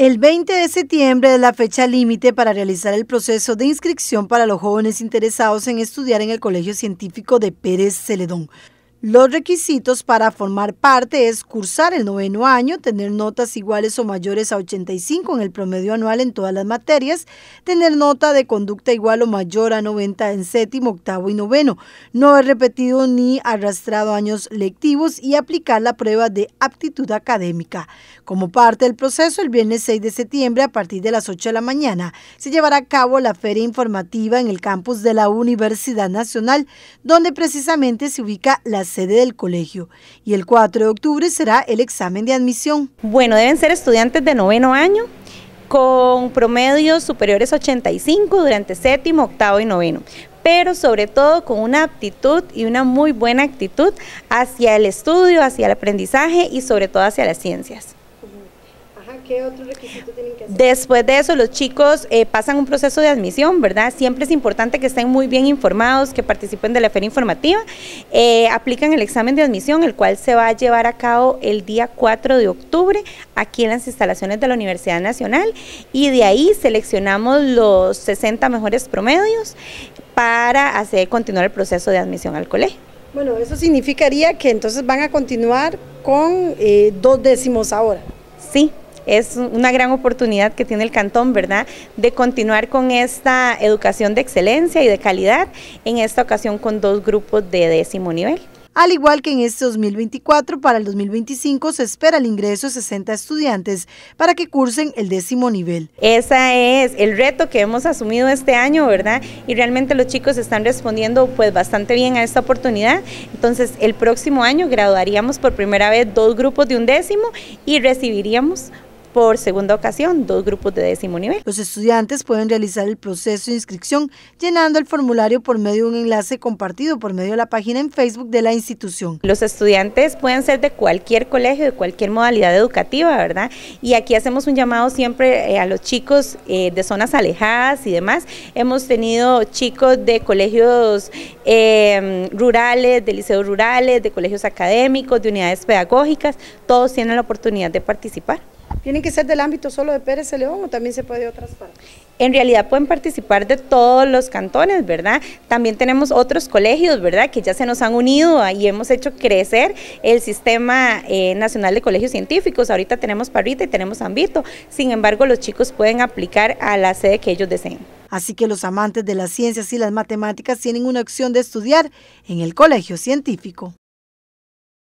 El 20 de septiembre es la fecha límite para realizar el proceso de inscripción para los jóvenes interesados en estudiar en el Colegio Científico de Pérez Celedón. Los requisitos para formar parte es cursar el noveno año, tener notas iguales o mayores a 85 en el promedio anual en todas las materias, tener nota de conducta igual o mayor a 90 en séptimo, octavo y noveno, no haber repetido ni arrastrado años lectivos y aplicar la prueba de aptitud académica. Como parte del proceso, el viernes 6 de septiembre a partir de las 8 de la mañana se llevará a cabo la feria informativa en el campus de la Universidad Nacional, donde precisamente se ubica la sede del colegio y el 4 de octubre será el examen de admisión. Bueno, deben ser estudiantes de noveno año con promedios superiores a 85 durante séptimo, octavo y noveno pero sobre todo con una aptitud y una muy buena actitud hacia el estudio, hacia el aprendizaje y sobre todo hacia las ciencias. ¿Qué otro requisito tienen que hacer? Después de eso, los chicos eh, pasan un proceso de admisión, ¿verdad? Siempre es importante que estén muy bien informados, que participen de la feria informativa. Eh, aplican el examen de admisión, el cual se va a llevar a cabo el día 4 de octubre aquí en las instalaciones de la Universidad Nacional y de ahí seleccionamos los 60 mejores promedios para hacer continuar el proceso de admisión al colegio. Bueno, eso significaría que entonces van a continuar con eh, dos décimos ahora. Sí, es una gran oportunidad que tiene el cantón, ¿verdad?, de continuar con esta educación de excelencia y de calidad, en esta ocasión con dos grupos de décimo nivel. Al igual que en este 2024, para el 2025 se espera el ingreso de 60 estudiantes para que cursen el décimo nivel. Ese es el reto que hemos asumido este año, ¿verdad? Y realmente los chicos están respondiendo pues bastante bien a esta oportunidad. Entonces, el próximo año graduaríamos por primera vez dos grupos de un décimo y recibiríamos por segunda ocasión dos grupos de décimo nivel. Los estudiantes pueden realizar el proceso de inscripción llenando el formulario por medio de un enlace compartido por medio de la página en Facebook de la institución. Los estudiantes pueden ser de cualquier colegio, de cualquier modalidad educativa, ¿verdad? Y aquí hacemos un llamado siempre eh, a los chicos eh, de zonas alejadas y demás. Hemos tenido chicos de colegios em, rurales, de liceos rurales, de colegios académicos, de unidades pedagógicas, todos tienen la oportunidad de participar. ¿Tienen que ser del ámbito solo de Pérez León o también se puede de otras partes? En realidad pueden participar de todos los cantones, ¿verdad? También tenemos otros colegios, ¿verdad? Que ya se nos han unido y hemos hecho crecer el Sistema eh, Nacional de Colegios Científicos. Ahorita tenemos Parrita y tenemos Ambito. Sin embargo, los chicos pueden aplicar a la sede que ellos deseen. Así que los amantes de las ciencias y las matemáticas tienen una opción de estudiar en el colegio científico.